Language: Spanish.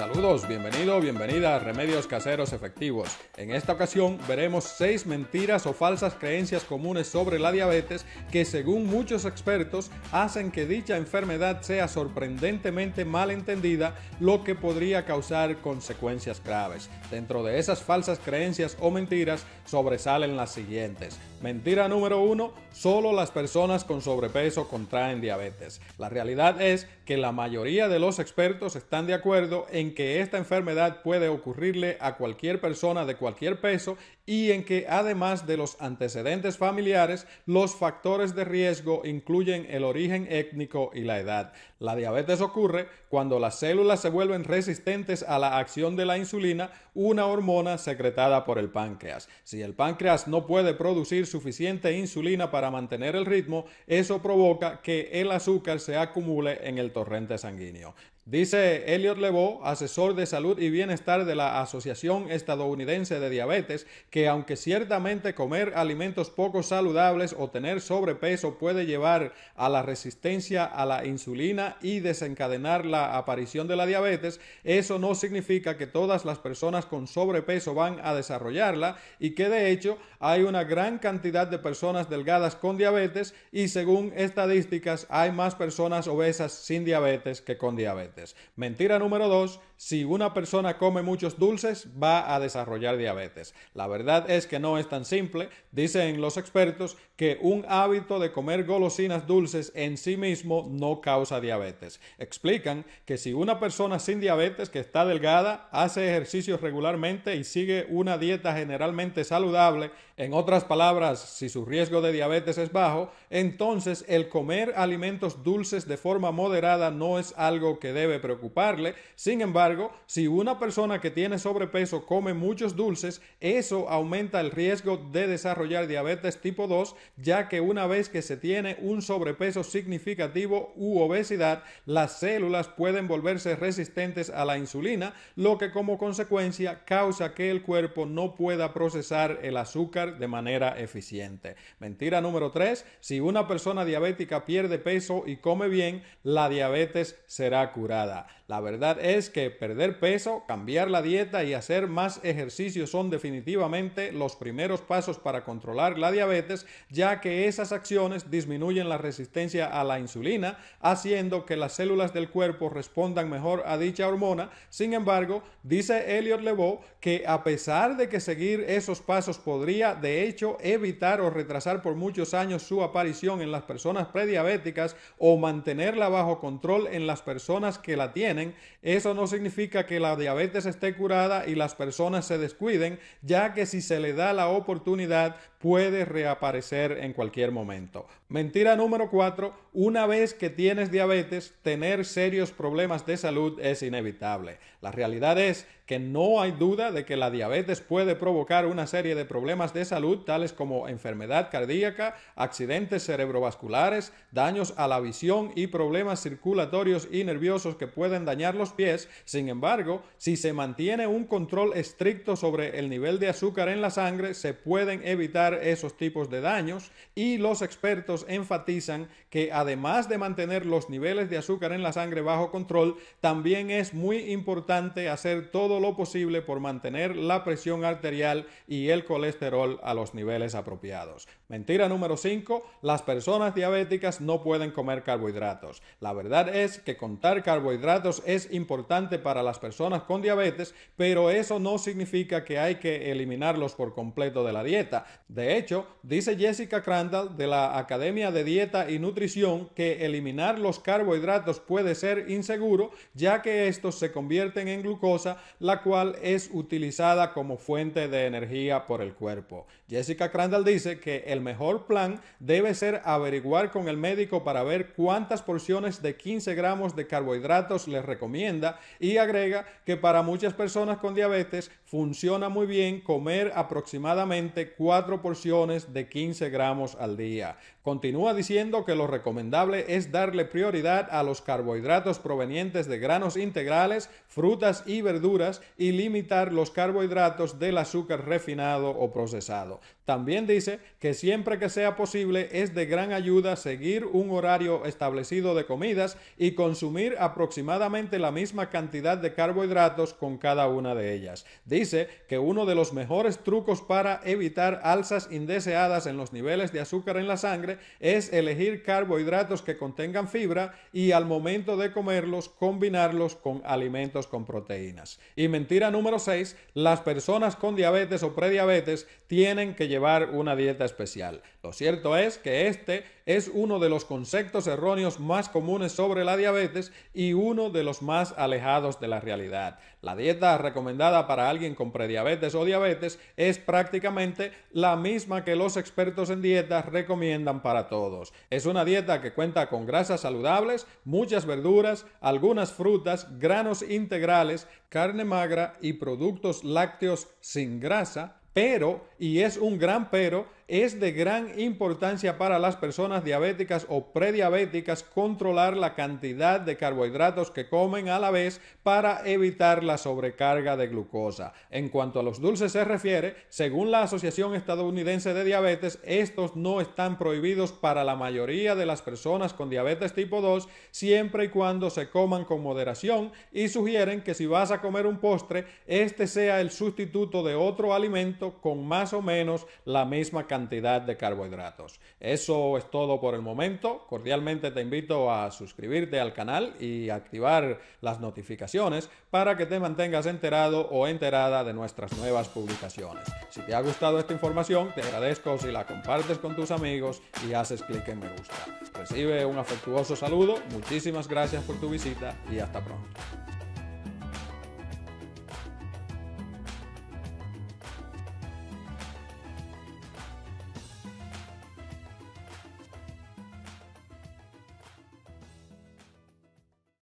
Saludos, bienvenido, bienvenida a Remedios Caseros Efectivos. En esta ocasión veremos seis mentiras o falsas creencias comunes sobre la diabetes que según muchos expertos hacen que dicha enfermedad sea sorprendentemente mal entendida, lo que podría causar consecuencias graves. Dentro de esas falsas creencias o mentiras sobresalen las siguientes. Mentira número uno, solo las personas con sobrepeso contraen diabetes. La realidad es que la mayoría de los expertos están de acuerdo en que esta enfermedad puede ocurrirle a cualquier persona de cualquier peso y en que además de los antecedentes familiares, los factores de riesgo incluyen el origen étnico y la edad. La diabetes ocurre cuando las células se vuelven resistentes a la acción de la insulina, una hormona secretada por el páncreas. Si el páncreas no puede producir suficiente insulina para mantener el ritmo, eso provoca que el azúcar se acumule en el torrente sanguíneo. Dice Elliot Levaux, asesor de salud y bienestar de la Asociación Estadounidense de Diabetes, que aunque ciertamente comer alimentos poco saludables o tener sobrepeso puede llevar a la resistencia a la insulina y desencadenar la aparición de la diabetes, eso no significa que todas las personas con sobrepeso van a desarrollarla y que de hecho hay una gran cantidad de personas delgadas con diabetes y según estadísticas hay más personas obesas sin diabetes que con diabetes. Mentira número dos, si una persona come muchos dulces va a desarrollar diabetes. La verdad es que no es tan simple. Dicen los expertos que un hábito de comer golosinas dulces en sí mismo no causa diabetes. Explican que si una persona sin diabetes que está delgada hace ejercicios regularmente y sigue una dieta generalmente saludable, en otras palabras, si su riesgo de diabetes es bajo, entonces el comer alimentos dulces de forma moderada no es algo que debe preocuparle. Sin embargo, si una persona que tiene sobrepeso come muchos dulces, eso aumenta el riesgo de desarrollar diabetes tipo 2, ya que una vez que se tiene un sobrepeso significativo u obesidad, las células pueden volverse resistentes a la insulina, lo que como consecuencia causa que el cuerpo no pueda procesar el azúcar de manera eficiente. Mentira número 3, si una persona diabética pierde peso y come bien, la diabetes será curada. La verdad es que perder peso, cambiar la dieta y hacer más ejercicio son definitivamente los primeros pasos para controlar la diabetes, ya que esas acciones disminuyen la resistencia a la insulina, haciendo que las células del cuerpo respondan mejor a dicha hormona. Sin embargo, dice Elliot Lebeau que a pesar de que seguir esos pasos podría, de hecho, evitar o retrasar por muchos años su aparición en las personas prediabéticas o mantenerla bajo control en las personas que la tienen, eso no significa que la diabetes esté curada y las personas se descuiden, ya que si se le da la oportunidad puede reaparecer en cualquier momento. Mentira número 4. Una vez que tienes diabetes, tener serios problemas de salud es inevitable. La realidad es que no hay duda de que la diabetes puede provocar una serie de problemas de salud tales como enfermedad cardíaca, accidentes cerebrovasculares, daños a la visión y problemas circulatorios y nerviosos que pueden dañar los pies. Sin embargo, si se mantiene un control estricto sobre el nivel de azúcar en la sangre, se pueden evitar esos tipos de daños y los expertos enfatizan que además de mantener los niveles de azúcar en la sangre bajo control, también es muy importante hacer todo lo posible por mantener la presión arterial y el colesterol a los niveles apropiados. Mentira número 5. Las personas diabéticas no pueden comer carbohidratos. La verdad es que contar carbohidratos es importante para las personas con diabetes, pero eso no significa que hay que eliminarlos por completo de la dieta. De hecho, dice Jessica Crandall de la Academia de Dieta y Nutrición que eliminar los carbohidratos puede ser inseguro, ya que estos se convierten en glucosa, la cual es utilizada como fuente de energía por el cuerpo. Jessica Crandall dice que el mejor plan debe ser averiguar con el médico para ver cuántas porciones de 15 gramos de carbohidratos les recomienda y agrega que para muchas personas con diabetes funciona muy bien comer aproximadamente 4 porciones de 15 gramos al día. Continúa diciendo que lo recomendable es darle prioridad a los carbohidratos provenientes de granos integrales, frutas y verduras y limitar los carbohidratos del azúcar refinado o procesado. También dice que siempre que sea posible es de gran ayuda seguir un horario establecido de comidas y consumir aproximadamente la misma cantidad de carbohidratos con cada una de ellas. Dice que uno de los mejores trucos para evitar alzas indeseadas en los niveles de azúcar en la sangre es elegir carbohidratos que contengan fibra y al momento de comerlos combinarlos con alimentos con proteínas. Y mentira número 6, las personas con diabetes o prediabetes tienen que llevar una dieta especial. Lo cierto es que este es uno de los conceptos erróneos más comunes sobre la diabetes y uno de los más alejados de la realidad. La dieta recomendada para alguien con prediabetes o diabetes es prácticamente la misma que los expertos en dietas recomiendan para todos. Es una dieta que cuenta con grasas saludables, muchas verduras, algunas frutas, granos integrales, carne magra y productos lácteos sin grasa, pero, y es un gran pero, es de gran importancia para las personas diabéticas o prediabéticas controlar la cantidad de carbohidratos que comen a la vez para evitar la sobrecarga de glucosa. En cuanto a los dulces se refiere, según la Asociación Estadounidense de Diabetes, estos no están prohibidos para la mayoría de las personas con diabetes tipo 2 siempre y cuando se coman con moderación y sugieren que si vas a comer un postre, este sea el sustituto de otro alimento con más o menos la misma cantidad cantidad de carbohidratos. Eso es todo por el momento. Cordialmente te invito a suscribirte al canal y activar las notificaciones para que te mantengas enterado o enterada de nuestras nuevas publicaciones. Si te ha gustado esta información, te agradezco si la compartes con tus amigos y haces clic en me gusta. Recibe un afectuoso saludo, muchísimas gracias por tu visita y hasta pronto.